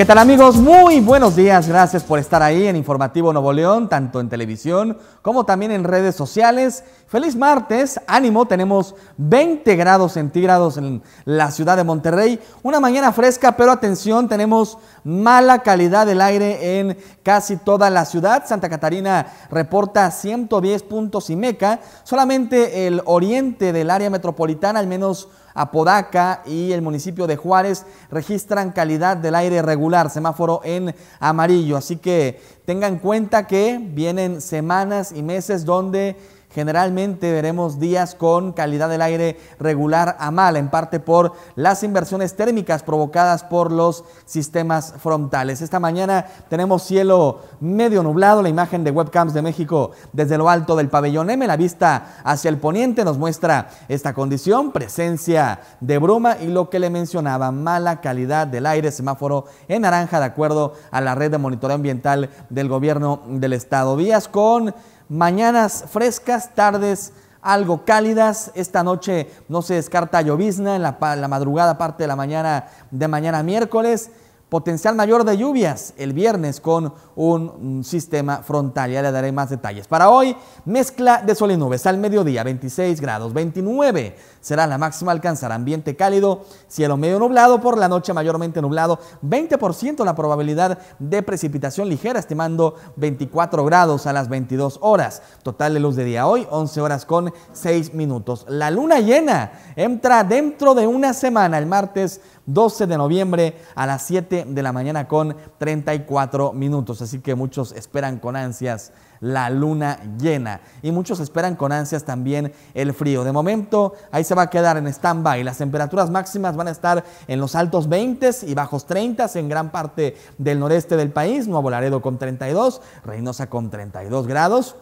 ¿Qué tal amigos? Muy buenos días, gracias por estar ahí en Informativo Nuevo León, tanto en televisión como también en redes sociales. Feliz martes, ánimo, tenemos 20 grados centígrados en la ciudad de Monterrey, una mañana fresca, pero atención, tenemos mala calidad del aire en casi toda la ciudad. Santa Catarina reporta 110 puntos y meca, solamente el oriente del área metropolitana, al menos Apodaca y el municipio de Juárez registran calidad del aire regular, semáforo en amarillo. Así que tengan en cuenta que vienen semanas y meses donde Generalmente veremos días con calidad del aire regular a mala, en parte por las inversiones térmicas provocadas por los sistemas frontales. Esta mañana tenemos cielo medio nublado, la imagen de webcams de México desde lo alto del pabellón M, la vista hacia el poniente nos muestra esta condición, presencia de bruma y lo que le mencionaba, mala calidad del aire, semáforo en naranja de acuerdo a la red de monitoreo ambiental del gobierno del estado. Vías con Mañanas frescas, tardes algo cálidas. Esta noche no se descarta llovizna en la, madrugada, parte de la mañana de mañana miércoles potencial mayor de lluvias el viernes con un mm, sistema frontal. Ya le daré más detalles. Para hoy, mezcla de sol y nubes al mediodía, 26 grados, 29 será la máxima alcanzar. Ambiente cálido, cielo medio nublado, por la noche mayormente nublado, 20% la probabilidad de precipitación ligera, estimando 24 grados a las 22 horas. Total de luz de día hoy, 11 horas con 6 minutos. La luna llena entra dentro de una semana, el martes 12 de noviembre a las 7 de la mañana con 34 minutos. Así que muchos esperan con ansias la luna llena y muchos esperan con ansias también el frío. De momento ahí se va a quedar en stand-by. Las temperaturas máximas van a estar en los altos 20 y bajos 30 en gran parte del noreste del país. Nuevo Laredo con 32, Reynosa con 32 grados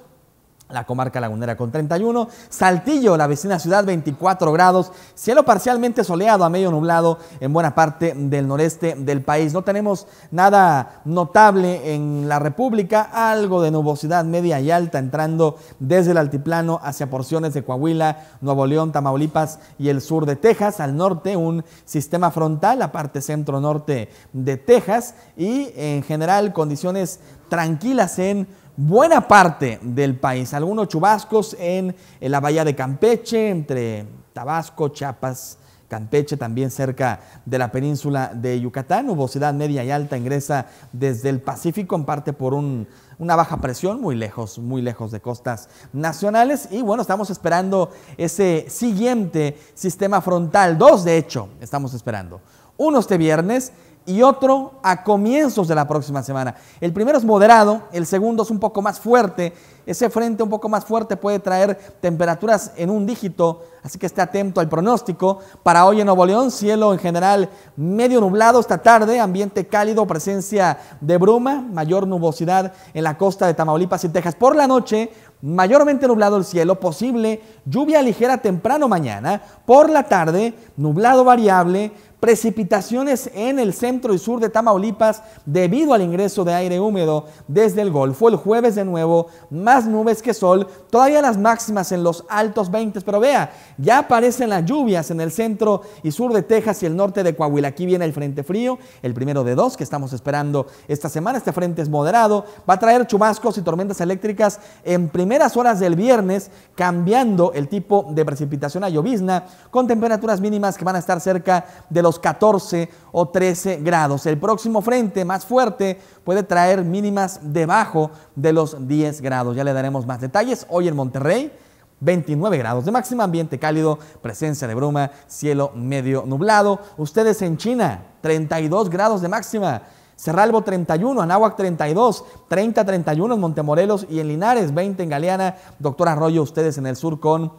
la comarca lagunera con 31, Saltillo, la vecina ciudad, 24 grados, cielo parcialmente soleado a medio nublado en buena parte del noreste del país. No tenemos nada notable en la República, algo de nubosidad media y alta entrando desde el altiplano hacia porciones de Coahuila, Nuevo León, Tamaulipas y el sur de Texas, al norte un sistema frontal, la parte centro-norte de Texas y en general condiciones tranquilas en buena parte del país. Algunos chubascos en, la bahía de Campeche, entre Tabasco, Chiapas, Campeche, también cerca de la península de Yucatán. Nubosidad media y alta ingresa desde el Pacífico, en parte por una baja presión, muy lejos, muy lejos de costas nacionales. Y bueno, estamos esperando ese siguiente sistema frontal, dos de hecho, estamos esperando. Uno este viernes y otro a comienzos de la próxima semana. El primero es moderado, el segundo es un poco más fuerte. Ese frente un poco más fuerte puede traer temperaturas en un dígito, así que esté atento al pronóstico. Para hoy en Nuevo León, cielo en general medio nublado esta tarde, ambiente cálido, presencia de bruma, mayor nubosidad en la costa de Tamaulipas y Texas. Por la noche, mayormente nublado el cielo, posible lluvia ligera temprano mañana. Por la tarde, nublado variable precipitaciones en el centro y sur de Tamaulipas debido al ingreso de aire húmedo desde el Golfo. El jueves de nuevo, más nubes que sol, todavía las máximas en los altos 20, pero vea, ya aparecen las lluvias en el centro y sur de Texas y el norte de Coahuila. Aquí viene el frente frío, el primero de dos que estamos esperando esta semana. Este frente es moderado, va a traer chubascos y tormentas eléctricas en primeras horas del viernes, cambiando el tipo de precipitación a llovizna, con temperaturas mínimas que van a estar cerca de los los 14 o 13 grados. El próximo frente más fuerte puede traer mínimas debajo de los 10 grados. Ya le daremos más detalles. Hoy en Monterrey, 29 grados de máxima, ambiente cálido, presencia de bruma, cielo medio nublado. Ustedes en China, 32 grados de máxima. Cerralbo 31, Anáhuac 32, 30, 31 en Montemorelos y en Linares, 20 en Galeana. Doctor Arroyo, ustedes en el sur con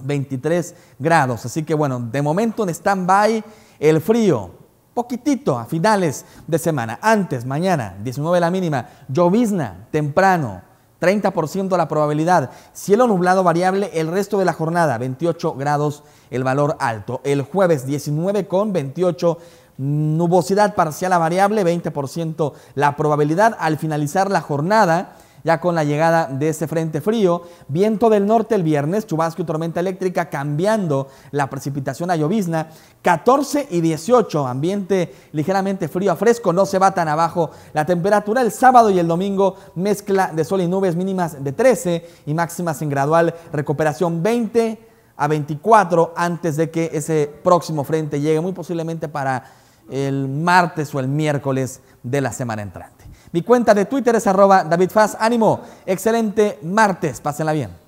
23 grados. Así que bueno, de momento en stand-by el frío, poquitito a finales de semana, antes, mañana, 19 la mínima, llovizna, temprano, 30% la probabilidad, cielo nublado variable el resto de la jornada, 28 grados el valor alto, el jueves 19 con 28 nubosidad parcial a variable, 20% la probabilidad al finalizar la jornada, ya con la llegada de ese frente frío. Viento del norte el viernes, chubasco y tormenta eléctrica cambiando la precipitación a llovizna. 14 y 18, ambiente ligeramente frío a fresco, no se va tan abajo. La temperatura el sábado y el domingo, mezcla de sol y nubes mínimas de 13 y máximas en gradual recuperación 20 a 24 antes de que ese próximo frente llegue, muy posiblemente para el martes o el miércoles de la semana entrante. Mi cuenta de Twitter es arroba David Ánimo, excelente martes, pásenla bien.